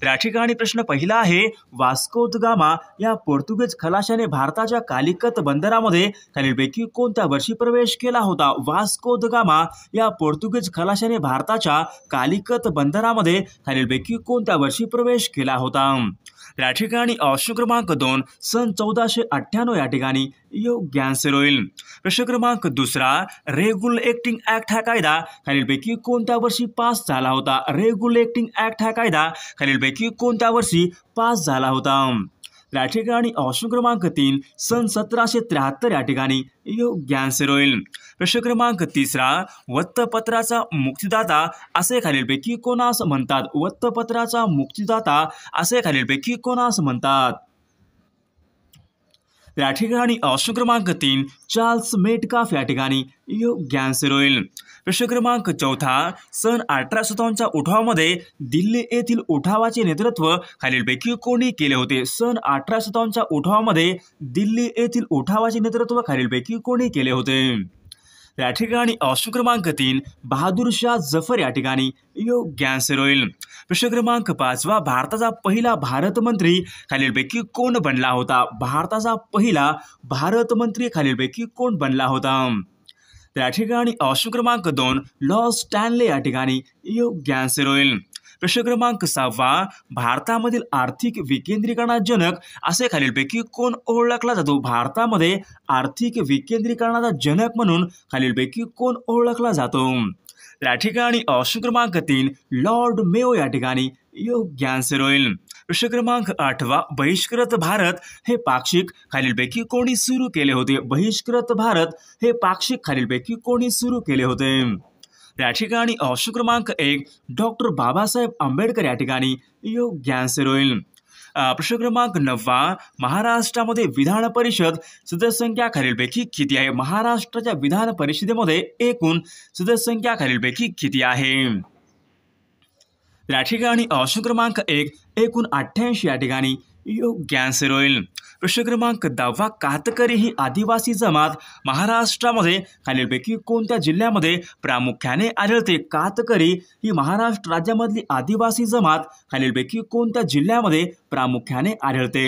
त्या ठिकाणी प्रश्न पहिला आहे वास्को गामा या पोर्तुगीज खलाशाने भारताच्या कालिकत बंदरामध्ये खालीलपैकी कोणत्या वर्षी प्रवेश केला होता वास्को गामा या पोर्तुगीज खलाशाने भारताच्या कालिकत बंदरामध्ये खालीलपैकी कोणत्या वर्षी प्रवेश केला होता या ठिकाणी ऑप्शन क्रमांक दोन सन चौदाशे अठ्ठ्याण्णव या ठिकाणी योग्य आन्सर होईल प्रश्न क्रमांक दुसरा रेग्युलर एक्टिंग ऍक्ट हा कायदा खालीलपैकी कोणत्या वर्षी पास झाला होता रेग्युलर एक्टिंग ऍक्ट हा कायदा खालीलपैकी कोणत्या वर्षी पास झाला होता या ठिकाणी ऑप्शन क्रमांक तीन सन सतराशे त्र्याहत्तर या ठिकाणी योग्य आन्सर होईल प्रश्न क्रमांक तिसरा वत्तपत्राचा मुक्तीदाता असे खालीलपैकी कोणास म्हणतात वत्तपत्राचा मुक्तीदाता असे खालीलपैकी कोणास म्हणतात त्या ठिकाणी ऑप्शन क्रमांक तीन चार्ल्स मेटकाफ या ठिकाणी योग्य आन्सर होईल प्रश्न क्रमांक चौथा सन अठरा सत्तावन्नच्या उठावामध्ये दिल्ली येथील उठावाचे नेतृत्व खालीलपैकी कोणी केले होते सन अठरा सत्तावन्नच्या उठावामध्ये दिल्ली येथील उठावाचे नेतृत्व खालीलपैकी कोणी केले होते या ठिकाणी ऑप्शन क्रमांक तीन बहादूर शाह जफर या ठिकाणी योग्य आन्सर होईल प्रश्न क्रमांक पाचवा भारताचा पहिला भारत मंत्री खालीलपैकी कोण बनला होता भारताचा पहिला भारत मंत्री खालीलपैकी कोण बनला होता त्या ठिकाणी ऑप्शन क्रमांक दोन लॉ स्टॅनले या ठिकाणी योग्य आन्सर होईल प्रश्न क्रमांक सहावा भारतामधील आर्थिक जनक असे खालीलपैकी कोण ओळखला जातो भारतामध्ये आर्थिक विकेंद्रीकरणाचा जनक म्हणून खालीलपैकी कोण ओळखला जातो या ठिकाणी ऑप्शन क्रमांक तीन लॉर्ड मेओ या ठिकाणी योग्य आन्सर होईल प्रश्न क्रमांक आठवा बहिष्कृत भारत हे पाक्षिक खालीलपैकी कोणी सुरू केले होते बहिष्कृत भारत हे पाक्षिक खालीलपैकी कोणी सुरू केले होते त्या ठिकाणी ऑप्शन क्रमांक एक डॉक्टर बाबासाहेब आंबेडकर या ठिकाणी योग्य आन्सर होईल प्रश्न क्रमांक नववा महाराष्ट्रामध्ये विधान परिषद सदस्यसंख्या खालीलपैकी किती आहे महाराष्ट्राच्या विधान परिषदेमध्ये एकूण सदस्यसंख्या खालीलपैकी किती आहे या ठिकाणी ऑप्शन क्रमांक एक एकूण अठ्ठ्याऐंशी या ठिकाणी योग्य आन्सर होईल प्रश्न क्रमांक दहावा कातकरी ही आदिवासी जमात महाराष्ट्रामध्ये खालीलपैकी कोणत्या जिल्ह्यामध्ये प्रामुख्याने आढळते कातकरी ही महाराष्ट्र राज्यामधली आदिवासी जमात खालीलपैकी कोणत्या जिल्ह्यामध्ये प्रामुख्याने आढळते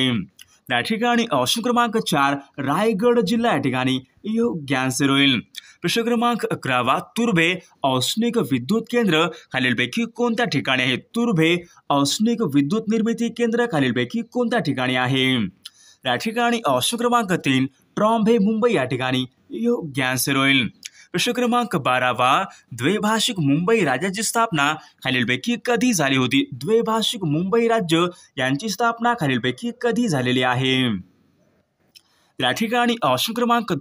त्या ठिकाणी ऑप्शन क्रमांक चार रायगड जिल्हा या ठिकाणी योग्य आन्सर होईल प्रश्न क्रमांक अकरावा तुर्भे औष्णिक विद्युत केंद्र खालीलपैकी कोणत्या ठिकाणी आहे तुर्भे औष्णिक विद्युत निर्मिती केंद्र खालीलपैकी कोणत्या ठिकाणी आहे या ठिकाणी ऑप्शन क्रमांक तीन ट्रॉम्ब हे मुंबई या ठिकाणी योग्य आन्सर होईल प्रश्न क्रमांक बारावा द्वैभाषिक मुंबई राज्याची स्थापना खालीलपैकी कधी झाली होती द्वैभाषिक मुंबई राज्य यांची स्थापना खालीलपैकी कधी झालेली आहे या ठिकाणी ऑप्शन क्रमांक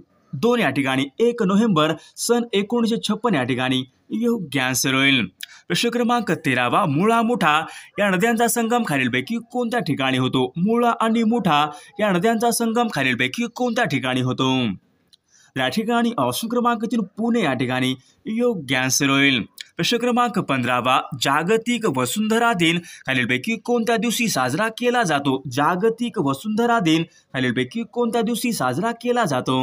दोन या ठिकाणी एक नोव्हेंबर सन एकोणीसशे छप्पन या ठिकाणी योग आन्सर होईल प्रश्न क्रमांक तेरावा मुळा मुठा या नद्यांचा संगम खालीलपैकी कोणत्या ठिकाणी होतो मुळा आणि मुठा या नद्यांचा संगम खालीलपैकी कोणत्या ठिकाणी होतो या ठिकाणी ऑप्शन क्रमांक तीन पुणे या ठिकाणी योग आन्सर होईल प्रश्न क्रमांक पंधरावा जागतिक वसुंधरा दिन खालीलपैकी कोणत्या दिवशी साजरा केला जातो जागतिक वसुंधरा दिन खालीलपैकी कोणत्या दिवशी साजरा केला जातो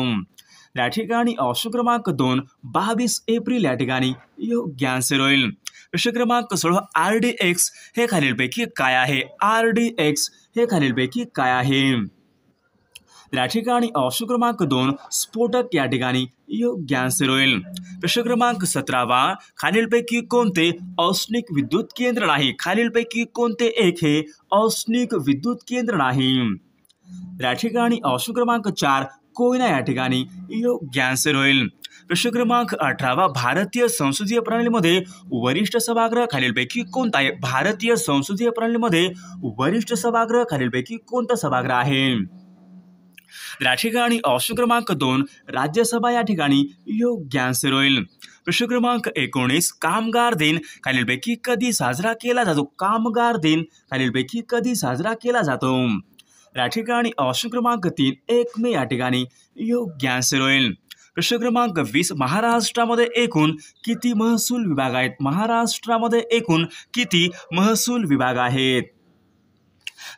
या ठिकाणी दोन बावीस एप्रिल या ठिकाणी योग्यांश होईल प्रश्न क्रमांक आर डी एक्स हे खालीलपैकी काय आहे आर डी एक्स हे खालीलपैकी काय आहे या दोन स्फोटक या ठिकाणी योग्यांसर होईल प्रश्न क्रमांक सतरावा को औष्णिक विद्युत केंद्र नाही खालीलपैकी को एक है औष्णिक विद्युत केन्द्र नहीं या ठिकाणी चार कोयना या ठिकाणी योग्यान्सर होईल प्रश्न क्रमांक अठरावा भारतीय संसदीय प्रणालीमध्ये वरिष्ठ सभागृह खालीलपैकी कोणता आहे भारतीय संसदीय प्रणालीमध्ये वरिष्ठ सभागृह खालीलपैकी कोणता सभागृह आहे या ठिकाणी ऑप्शन क्रमांक दोन राज्यसभा या ठिकाणी योग्य आन्सर होईल प्रश्न क्रमांक एकोणीस कामगार दिन खालीलपैकी कधी साजरा केला जातो कामगार दिन खालीलपैकी कधी साजरा केला जातो या ठिकाणी ऑप्शन क्रमांक तीन एकमेव या ठिकाणी योग्य आन्सर होईल प्रश्न क्रमांक वीस महाराष्ट्रामध्ये एकूण किती महसूल विभाग आहेत महाराष्ट्रामध्ये एकूण किती महसूल विभाग आहेत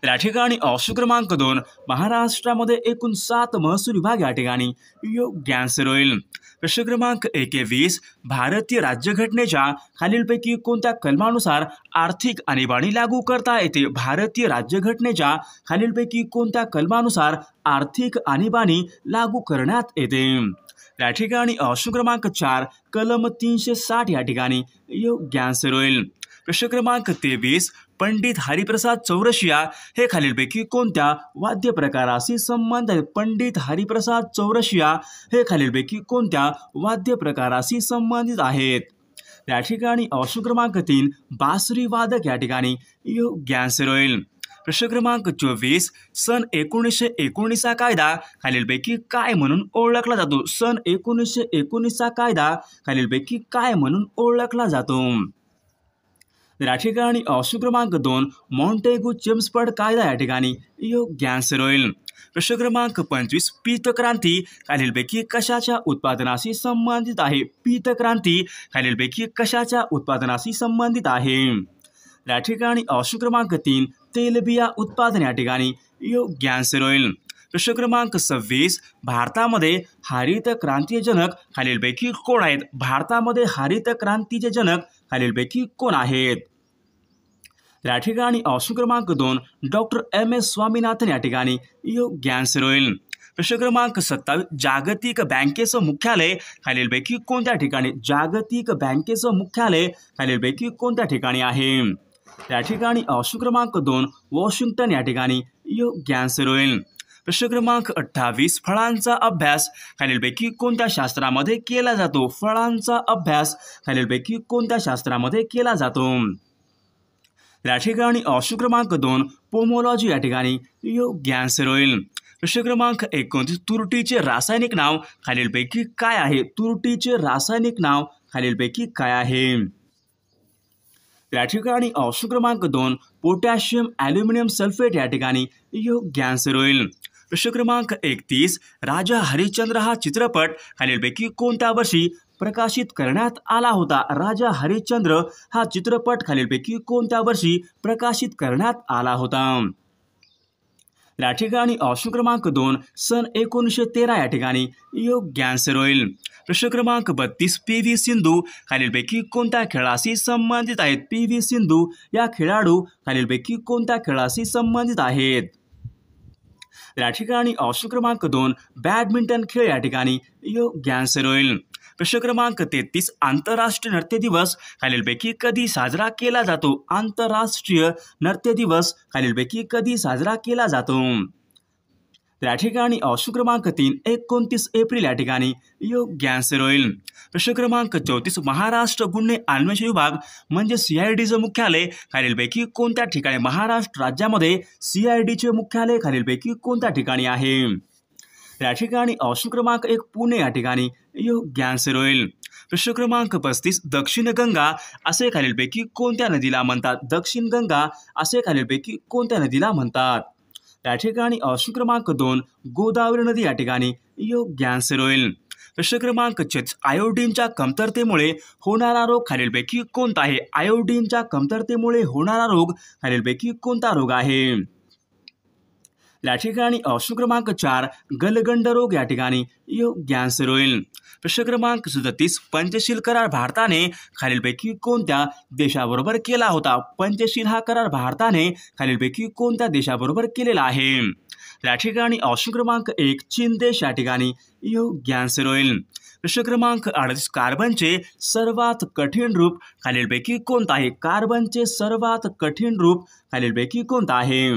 या ठिकाणी ऑप्शन क्रमांक दोन महाराष्ट्रामध्ये एकूण सात महसूल विभाग या ठिकाणी योग्य आन्सर होईल प्रश्न क्रमांक भारतीय राज्यघटनेच्या खालीलपैकी कोणत्या कलमानुसार आर्थिक आणीबाणी लागू करता येते भारतीय राज्यघटनेच्या खालीलपैकी कोणत्या कलमानुसार आर्थिक आणीबाणी लागू करण्यात येते या ठिकाणी ऑप्शन क्रमांक चार कलम तीनशे साठ या ठिकाणी योग्य आन्सर होईल प्रश्न क्रमांक तेवीस पंडित हरिप्रसाद चौरशिया हे खालीलपैकी कोणत्या वाद्य प्रकाराशी संबंध आहेत पंडित हरिप्रसाद चौरशिया हे खालीलपैकी कोणत्या वाद्य प्रकाराशी संबंधित आहेत या ठिकाणी ऑप्शन क्रमांक तीन बासरी वादक या ठिकाणी योग्य आन्सर होईल प्रश्न क्रमांक चोवीस सन एकोणीसशे एकोणीसचा कायदा खालीलपैकी काय म्हणून ओळखला जातो सन एकोणीसशे एकोणीसचा कायदा खालीलपैकी काय म्हणून ओळखला जातो तर या ठिकाणी ऑप्शन क्रमांक दोन मॉन्टेगू चिम्सपर्ड कायदा या ठिकाणी योग्य आन्सर होईल प्रश्न क्रमांक पंचवीस पीतक्रांती खालीलपैकी कशाच्या उत्पादनाशी संबंधित आहे पीतक्रांती खालीलपैकी कशाच्या उत्पादनाशी संबंधित आहे या ठिकाणी ऑप्शन क्रमांक तीन तेलबिया उत्पादन या ठिकाणी योग्य आन्सर होईल प्रश्न क्रमांक सव्वीस भारतामध्ये हरित क्रांतीचे जनक खालीलपैकी कोण आहेत भारतामध्ये हरित क्रांतीचे जनक खालीलपैकी कोण आहेत या ठिकाणी ऑप्शन क्रमांक दोन डॉक्टर एम एस स्वामीनाथन या ठिकाणी योग्य आन्सर होईल प्रश्न क्रमांक सत्तावीस जागतिक बँकेचं मुख्यालय खालीलपैकी कोणत्या ठिकाणी जागतिक बँकेचं मुख्यालय खालीलपैकी कोणत्या ठिकाणी आहे त्या ठिकाणी ऑप्शन क्रमांक दोन वॉशिंग्टन या ठिकाणी योग्य आन्सर होईल प्रश्न क्रमांक अठ्ठावीस फळांचा अभ्यास खालीलपैकी कोणत्या शास्त्रामध्ये केला जातो फळांचा अभ्यास खालीलपैकी कोणत्या शास्त्रामध्ये केला जातो या ठिकाणी ऑप्शन क्रमांक दोन पोमोलॉजी या ठिकाणी योग्य आन्सर होईल प्रश्न क्रमांक एकोणतीस तुरटीचे रासायनिक नाव खालीलपैकी काय आहे तुरटीचे रासायनिक नाव खालीलपैकी काय आहे या ठिकाणी ऑप्शन क्रमांक दोन पोटॅशियम ॲल्युमिनियम सल्फेट या ठिकाणी योग्य आन्सर होईल प्रश्न क्रमांक एकतीस राजा हरिश्चंद्र हा चित्रपट खालीलपैकी कोणत्या वर्षी प्रकाशित करण्यात आला होता राजा हरिश्चंद्र हा चित्रपट खालीलपैकी कोणत्या वर्षी प्रकाशित करण्यात आला होता या ठिकाणी ऑप्शन क्रमांक दोन सन एकोणीसशे तेरा या ठिकाणी योग्य आन्सर होईल प्रश्न क्रमांक बत्तीस पी व्ही सिंधू खालीलपैकी कोणत्या खेळाशी संबंधित आहेत पी व्ही सिंधू या खेळाडू खालीलपैकी कोणत्या खेळाशी संबंधित आहेत या ठिकाणी ऑप्शन क्रमांक दोन बॅडमिंटन खेळ या ठिकाणी योग्य आन्सर होईल प्रश्न क्रमांक तेहतीस आंतरराष्ट्रीय नृत्य दिवस खालीलपैकी कधी साजरा केला जातो आंतरराष्ट्रीय नृत्य दिवस खालीलपैकी कधी साजरा केला जातो या ठिकाणी ऑप्शन क्रमांक तीन एकोणतीस एप्रिल या ठिकाणी योग्य आन्सर होईल प्रश्न क्रमांक चौतीस महाराष्ट्र गुन्हे अन्वेषण विभाग म्हणजे डीचं मुख्यालय खालीलपैकी कोणत्या ठिकाणी महाराष्ट्र राज्यामध्ये सीआयडीचे मुख्यालय खालीलपैकी कोणत्या ठिकाणी आहे त्या ठिकाणी ऑप्शन क्रमांक एक पुणे या ठिकाणी योग्य आन्सर होईल प्रश्न क्रमांक पस्तीस दक्षिण गंगा असे खालीलपैकी कोणत्या नदीला म्हणतात दक्षिण गंगा असे खालीलपैकी कोणत्या नदीला म्हणतात त्या ठिकाणी ऑप्शन क्रमांक दोन गोदावरी नदी या ठिकाणी योग्य आन्सर होईल प्रश्न क्रमांक छत्तीस आयोडीनच्या कमतरतेमुळे होणारा रोग खालीलपैकी कोणता आहे आयोडीनच्या कमतरतेमुळे होणारा रोग खालीलपैकी कोणता रोग आहे या ठिकाणी ऑप्शन क्रमांक चार गलगंड रोग या ठिकाणी योग्य आन्सर होईल प्रश्न क्रमांक सदतीस पंचशील करार भारताने खालीलपैकी कोणत्या देशाबरोबर केला होता पंचशील हा करार भारताने खालीलपैकी कोणत्या देशाबरोबर केलेला आहे या ठिकाणी ऑप्शन क्रमांक एक चीन देश या ठिकाणी योग्य आन्सर होईल प्रश्न क्रमांक अडतीस कार्बनचे सर्वात कठीण रूप खालीलपैकी कोणता आहे कार्बनचे सर्वात कठीण रूप खालीलपैकी कोणतं आहे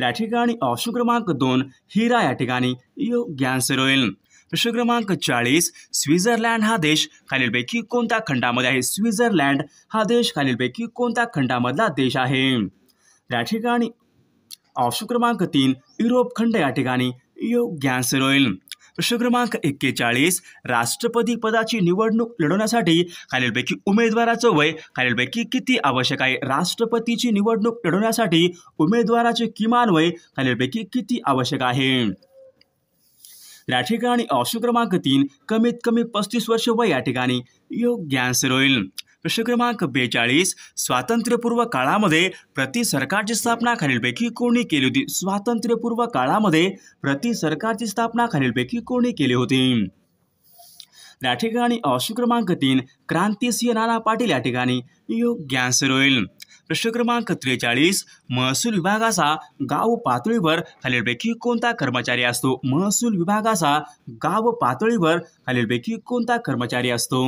या ठिकाणी ऑप्शन क्रमांक दोन हिरा या ठिकाणी योग्य आन्सर होईल प्रश्न क्रमांक चाळीस स्वित्झर्लंड हा देश खालीलपैकी कोणत्या खंडामध्ये आहे स्वित्झर्लंड हा देश खालीलपैकी कोणत्या खंडामधला देश आहे या ठिकाणी ऑप्शन क्रमांक तीन युरोप खंड या ठिकाणी योग्य आन्सर होईल प्रश्न क्रमांक एक्केचाळीस राष्ट्रपती पदाची निवडणूक लढवण्यासाठी खालीलपैकी उमेदवाराचं वय खालीलपैकी किती आवश्यक आहे राष्ट्रपतीची निवडणूक लढवण्यासाठी उमेदवाराचे किमान वय खालीलपैकी किती आवश्यक आहे या ठिकाणी ऑप्शन क्रमांक तीन कमीत कमी पस्तीस वर्ष वय या ठिकाणी योग्य आन्सर होईल प्रश्न क्रमांक बेचाळीस स्वातंत्र्यपूर्व काळामध्ये प्रति सरकारची स्थापना खालीलपैकी कोणी केली होती स्वातंत्र्यपूर्व काळामध्ये प्रति सरकारची स्थापना खालीलपैकी कोणी केली होती या ठिकाणी ऑप्शन क्रमांक तीन क्रांतिसिंह नाना पाटील या ठिकाणी योग्य आन्सर होईल प्रश्न क्रमांक त्रेचाळीस महसूल विभागाचा गाव पातळीवर खालीलपैकी कोणता कर्मचारी असतो महसूल विभागाचा गाव पातळीवर खालीलपैकी कोणता कर्मचारी असतो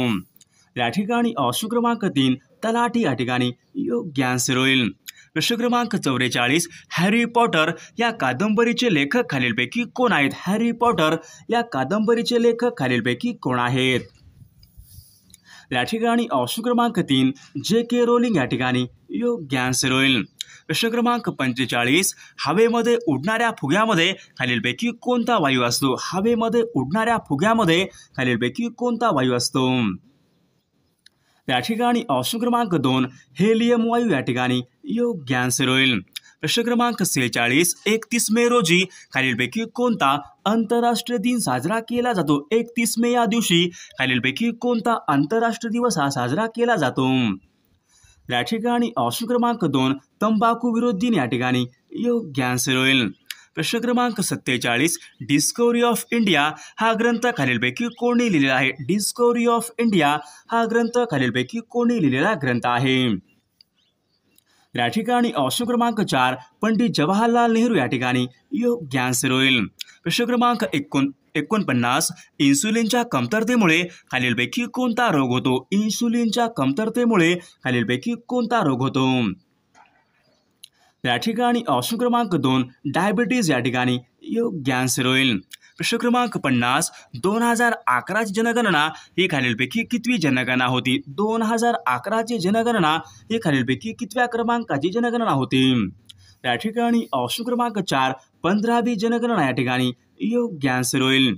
या ठिकाणी अशुक्रमांक क्रमांक तीन तलाठी या ठिकाणी योग्य आन्सर होईल प्रश्न क्रमांक चौवेचाळीस हॅरी पॉटर या कादंबरीचे लेखक खालीलपैकी कोण आहेत हॅरी पॉटर या कादंबरीचे लेखक खालीलपैकी कोण आहेत या ठिकाणी ऑप्शन क्रमांक तीन जे के रोलिंग या ठिकाणी योग्य आन्सर होईल प्रश्न क्रमांक पंचेचाळीस हवेमध्ये उडणाऱ्या फुग्यामध्ये खालीलपैकी कोणता वायू असतो हवेमध्ये उडणाऱ्या फुग्यामध्ये खालीलपैकी कोणता वायू असतो त्या ठिकाणी ऑप्शन क्रमांक दोन हेलियम वायू या ठिकाणी योग्य आन्सर होईल प्रश्न क्रमांक सेहेचाळीस एकतीस मे रोजी खालीलपैकी कोणता आंतरराष्ट्रीय दिन साजरा केला जातो एकतीस मे या दिवशी खालीलपैकी कोणता आंतरराष्ट्रीय दिवस हा साजरा केला जातो या ठिकाणी ऑप्शन क्रमांक दोन तंबाखू विरोधी दिन या ठिकाणी योग्य आन्सर होईल प्रश्न क्रमांक सत्तेचाळीस डिस्कवरी ऑफ इंडिया हा ग्रंथ खालीलपैकी कोणी लिहिलेला आहे डिस्कवरी ऑफ इंडिया हा ग्रंथ खालीलपैकी कोणी लिहिलेला ग्रंथ आहे या ठिकाणी ऑप्शन क्रमांक चार पंडित जवाहरलाल नेहरू या ठिकाणी योग्य आन्सर होईल प्रश्न क्रमांक एकोण एकोणपन्नास इन्सुलिनच्या कमतरतेमुळे खालीलपैकी कोणता रोग होतो इन्सुलिनच्या कमतरतेमुळे खालीलपैकी कोणता रोग होतो या ठिकाणी ऑप्शन क्रमांक दोन डायबिटीज या ठिकाणी योग्य आन्सर होईल प्रश्न क्रमांक पन्नास दोन हजार अकराची जनगणना ही खालीलपैकी कितवी जनगणना होती दोन हजार अकराची जनगणना ही खालीलपैकी कितव्या क्रमांकाची जनगणना होती या ठिकाणी ऑप्शन क्रमांक चार पंधरावी जनगणना या ठिकाणी योग्य आन्सर होईल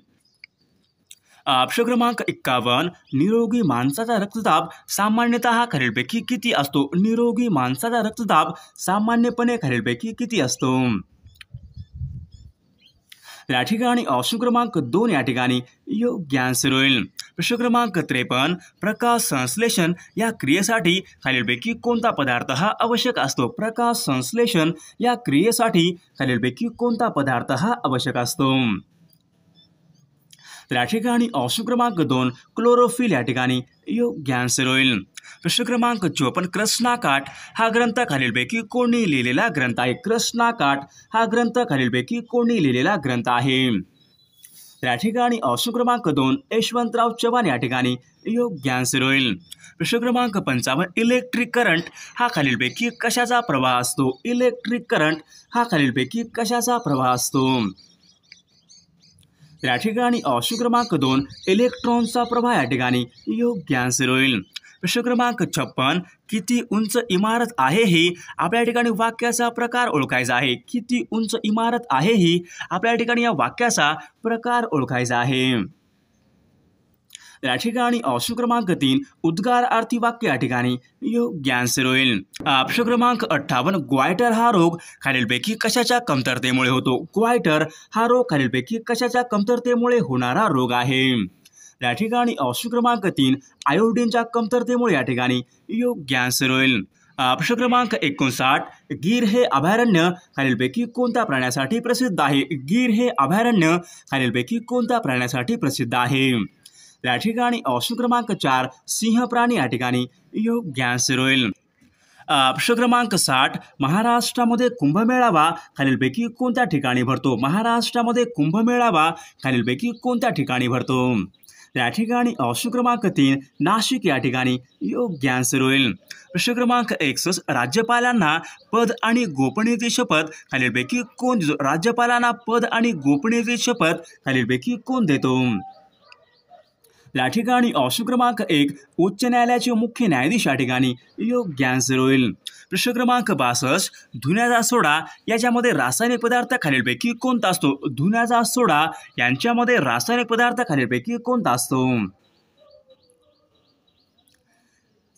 प्रश्न क्रमांक एक्कावन्न निरोगी माणसाचा रक्तदाब सामान्यतः खालीलपैकी किती असतो निरोगी माणसाचा रक्तदाब सामान्यपणे खालीलपैकी किती असतो या ठिकाणी ऑप्शन क्रमांक दोन या ठिकाणी योग्य आन्सर होईल प्रश्न क्रमांक त्रेपन्न प्रकाश संश्लेषण या क्रियेसाठी खालीलपैकी कोणता पदार्थ हा आवश्यक असतो प्रकाश संश्लेषण या क्रियेसाठी खालीलपैकी कोणता पदार्थ हा आवश्यक असतो तर या ठिकाणी ऑप्शन क्रमांक दोन क्लोरोफिल या ठिकाणी योग्य आन्सर होईल प्रश्न क्रमांक चोपन्न कृष्णाकाठ हा ग्रंथ खालीलपैकी कोणी लिहिलेला ग्रंथ आहे कृष्णाकाठ हा ग्रंथ खालीलपैकी कोणी लिहिलेला ग्रंथ आहे या ठिकाणी ऑप्शन क्रमांक दोन यशवंतराव चव्हाण या ठिकाणी योग्य आन्सर होईल प्रश्न क्रमांक पंचावन्न इलेक्ट्रिक करंट हा खालीलपैकी कशाचा प्रवाह असतो इलेक्ट्रिक करंट हा खालीलपैकी कशाचा प्रवाह असतो या ठिकाणी ऑप्शन क्रमांक दोन इलेक्ट्रॉनचा प्रभाव या ठिकाणी योग्य आन्सर होईल प्रश्न क्रमांक छप्पन किती उंच इमारत आहे ही आपल्या ठिकाणी वाक्याचा प्रकार ओळखायचा आहे किती उंच इमारत आहे ही आपल्या ठिकाणी या वाक्याचा प्रकार ओळखायचा आहे या ठिकाणी अंश क्रमांक तीन उद्गार आरती वाक्य या ठिकाणी आन्सर होईल अंश क्रमांक अठ्ठावन्न ग्वायटर हा रोग खालीलपैकी कशाच्या कमतरतेमुळे होतो ग्वायटर हा रोग खालीलपैकी कशाच्या कमतरतेमुळे होणारा रोग आहे या ठिकाणी क्रमांक तीन आयोडीनच्या कमतरतेमुळे या ठिकाणी योग होईल प्रश्न क्रमांक एकोणसाठ गीर हे अभयारण्य खालीलपैकी कोणत्या प्राण्यासाठी प्रसिद्ध आहे गीर हे अभयारण्य खालीलपैकी कोणत्या प्राण्यासाठी प्रसिद्ध आहे या ठिकाणी ऑप्शन क्रमांक चार सिंह प्राणी या ठिकाणी योग्यांसर होईल प्रश्न क्रमांक साठ महाराष्ट्रामध्ये कुंभमेळावा खालीलपैकी कोणत्या ठिकाणी भरतो महाराष्ट्रामध्ये कुंभमेळावा खालीलपैकी कोणत्या ठिकाणी भरतो या ठिकाणी ऑप्शन क्रमांक तीन नाशिक या ठिकाणी योग्य आन्सर होईल प्रश्न क्रमांक एकसष्ट राज्यपालांना पद आणि गोपनीयतेची शपथ खालीलपैकी कोण राज्यपालांना पद आणि गोपनीयतेची शपथ खालीलपैकी कोण देतो या ठिकाणी ऑप्शन क्रमांक एक उच्च न्यायालयाचे मुख्य न्यायाधीश या ठिकाणी योग्य आन्सर होईल प्रश्न क्रमांक बासष्ट धुण्याचा सोडा याच्यामध्ये रासायनिक पदार्थ खालीलपैकी कोणता असतो धुण्याचा सोडा यांच्यामध्ये रासायनिक पदार्थ खालीलपैकी कोणता असतो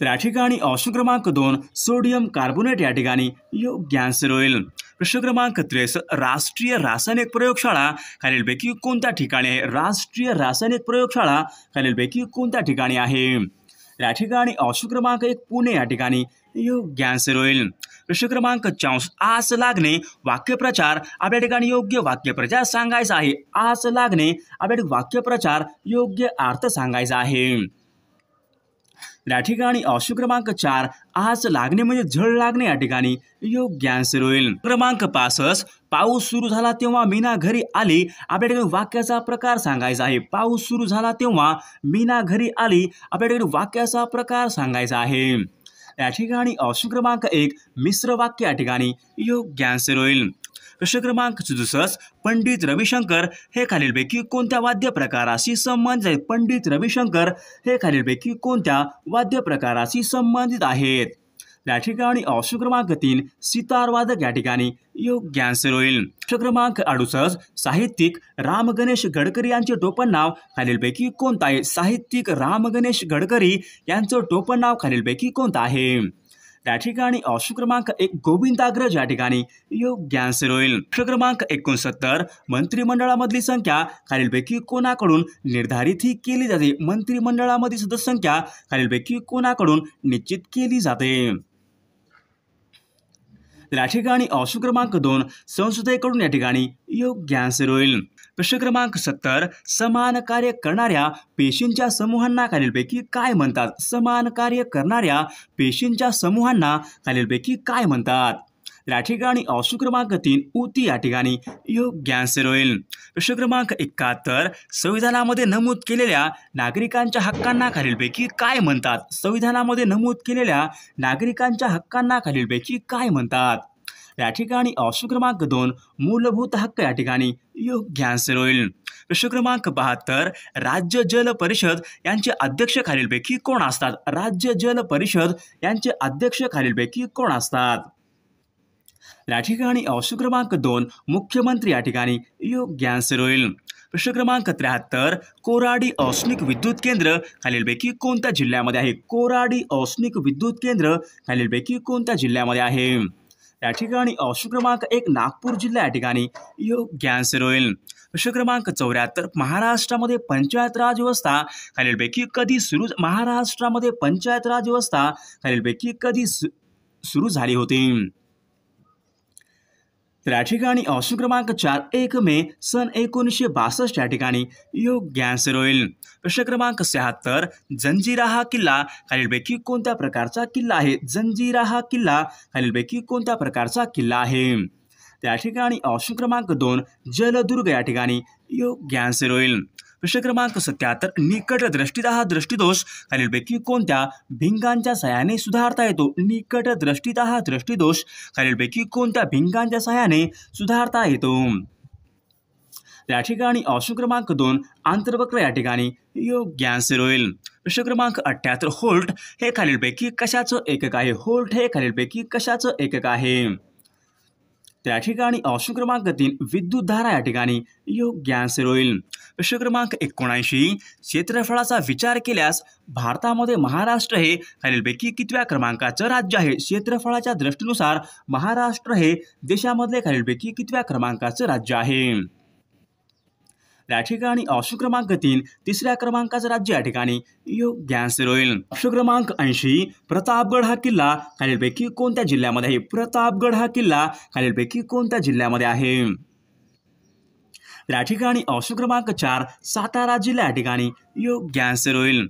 तर या ठिकाणी ऑप्शन क्रमांक दोन सोडियम कार्बोनेट या ठिकाणी योग्य आन्सर होईल प्रश्न क्रमांक त्रेस राष्ट्रीय रासायनिक प्रयोगशाळा खालीलपैकी कोणत्या ठिकाणी आहे राष्ट्रीय रासायनिक प्रयोगशाळा खालीलपैकी कोणत्या ठिकाणी आहे या ठिकाणी ऑप्शन क्रमांक एक पुणे या ठिकाणी योग्य आन्सर होईल प्रश्न क्रमांक चौस आस लागणे वाक्यप्रचार आपल्या ठिकाणी योग्य वाक्यप्रचार सांगायचा आहे आस लागणे आपल्या वाक्यप्रचार योग्य अर्थ सांगायचा आहे या ठिकाणी ऑप्शन क्रमांक चार आज लागणे म्हणजे झळ लागणे या ठिकाणी योग्य आन्सर होईल क्रमांक पासष्ट पाऊस सुरू झाला तेव्हा मीना घरी आली आपल्या ठिकाणी वाक्याचा प्रकार सांगायचा आहे पाऊस सुरू झाला तेव्हा मीना घरी आली आपल्या ठिकाणी वाक्याचा प्रकार सांगायचा आहे या ठिकाणी ऑप्शन क्रमांक एक मिश्र वाक्य या ठिकाणी योग्य आन्सर होईल प्रश्न क्रमांक सदुसष्ट पंडित रविशंकर हे खालीलपैकी कोणत्या वाद्य प्रकाराशी संबंधित आहेत पंडित रविशंकर हे खालीलपैकी कोणत्या वाद्य प्रकाराशी संबंधित आहेत या ठिकाणी ऑप्शन क्रमांक तीन सितारवादक या ठिकाणी योग्य आन्सर होईल क्रमांक अडुसष्ट साहित्यिक राम गणेश गडकरी यांचे टोपण नाव खालीलपैकी कोणतं आहे साहित्यिक राम गणेश गडकरी यांचं टोपण नाव खालीलपैकी कोणतं आहे त्या ठिकाणी ऑप्शन क्रमांक एक गोविंदाग्रज या ठिकाणी योग्य आन्सर होईल क्रमांक एकोणसत्तर मंत्रिमंडळामधली संख्या खालीलपैकी कोणाकडून निर्धारित ही केली जाते मंत्रिमंडळामधील सदस्य संख्या खालीलपैकी कोणाकडून निश्चित केली जाते या ठिकाणी ऑप्शन क्रमांक दोन संसदेकडून या ठिकाणी योग्य आन्सर होईल प्रश्न क्रमांक सत्तर समान कार्य करणाऱ्या पेशींच्या समूहांना खालीलपैकी काय म्हणतात समान कार्य करणाऱ्या पेशींच्या समूहांना खालीलपैकी काय म्हणतात या ठिकाणी ऑप्शन क्रमांक तीन उती या ठिकाणी योग्य आन्सर होईल प्रश्न क्रमांक एकाहत्तर संविधानामध्ये नमूद केलेल्या नागरिकांच्या हक्कांना खालीलपैकी काय म्हणतात संविधानामध्ये नमूद केलेल्या नागरिकांच्या हक्कांना खालीलपैकी काय म्हणतात या ठिकाणी ऑप्शन क्रमांक दोन मूलभूत हक्क या ठिकाणी योग्य आन्सर होईल प्रश्न क्रमांक बहात्तर राज्य जल परिषद यांचे अध्यक्ष खालीलपैकी कोण असतात राज्य जल परिषद यांचे अध्यक्ष खालीलपैकी कोण असतात या ठिकाणी ऑप्शन क्रमांक दोन मुख्यमंत्री या ठिकाणी योग्य आन्सर होईल प्रश्न क्रमांक त्र्याहत्तर कोराडी औष्णिक विद्युत केंद्र खालीलपैकी कोणत्या जिल्ह्यामध्ये आहे कोराडी औष्णिक विद्युत केंद्र खालीलपैकी कोणत्या जिल्ह्यामध्ये आहे या ठिकाणी अंश क्रमांक एक नागपूर जिल्हा या ठिकाणी योग्य आन्सर होईल क्रमांक चौऱ्याहत्तर महाराष्ट्रामध्ये पंचायत राज व्यवस्था खालीलपैकी कधी सुरू महाराष्ट्रामध्ये पंचायत राज व्यवस्था खालीलपैकी कधी सुरू झाली होती त्या ठिकाणी ऑप्शन क्रमांक चार एक मे सन एकोणीसशे बासष्ट या ठिकाणी योग्य आन्सर होईल प्रश्न क्रमांक शहात्तर जंजिरा हा किल्ला खालीलपैकी कोणत्या प्रकारचा किल्ला आहे जंजिरा हा किल्ला खालीलपैकी कोणत्या प्रकारचा किल्ला आहे त्या ठिकाणी ऑप्शन क्रमांक दोन जलदुर्ग या ठिकाणी योग्य आन्सर होईल प्रश्न क्रमांक सत्याहत्तर निकटदृष्टीचा हा दृष्टीदोष खालीलपैकी कोणत्या भिंगांच्या सहाय्याने सुधारता येतो निकटदृष्टीचा हा दृष्टीदोष खालीलपैकी कोणत्या भिंगांच्या सहाय्याने सुधारता येतो या ठिकाणी ऑप्शन क्रमांक दोन आंतरवक्र या ठिकाणी योग्य आन्सर होईल प्रश्न क्रमांक अठ्ठ्याहत्तर होल्ट हे खालीलपैकी कशाचं एकक आहे होल्ट हे खालीलपैकी कशाचं एकक आहे त्या ठिकाणी ऑप्शन क्रमांक तीन विद्युत धारा या ठिकाणी योग्य आन्सर होईल प्रश्न क्रमांक एकोणऐंशी क्षेत्रफळाचा विचार केल्यास भारतामध्ये महाराष्ट्र हे खालीलपैकी कितव्या क्रमांकाचं राज्य आहे क्षेत्रफळाच्या दृष्टीनुसार महाराष्ट्र हे देशामधले खालीलपैकी कितव्या क्रमांकाचं राज्य आहे या ठिकाणी अशु क्रमांक तीन तिसऱ्या क्रमांकाचं राज्य या ठिकाणी योग्य आन्सर होईल अशु क्रमांक ऐंशी प्रतापगड हा किल्ला खालीलपैकी कोणत्या जिल्ह्यामध्ये आहे प्रतापगड हा किल्ला खालीलपैकी कोणत्या जिल्ह्यामध्ये आहे या ठिकाणी अशु क्रमांक चार सातारा जिल्हा या ठिकाणी योग्य आन्सर होईल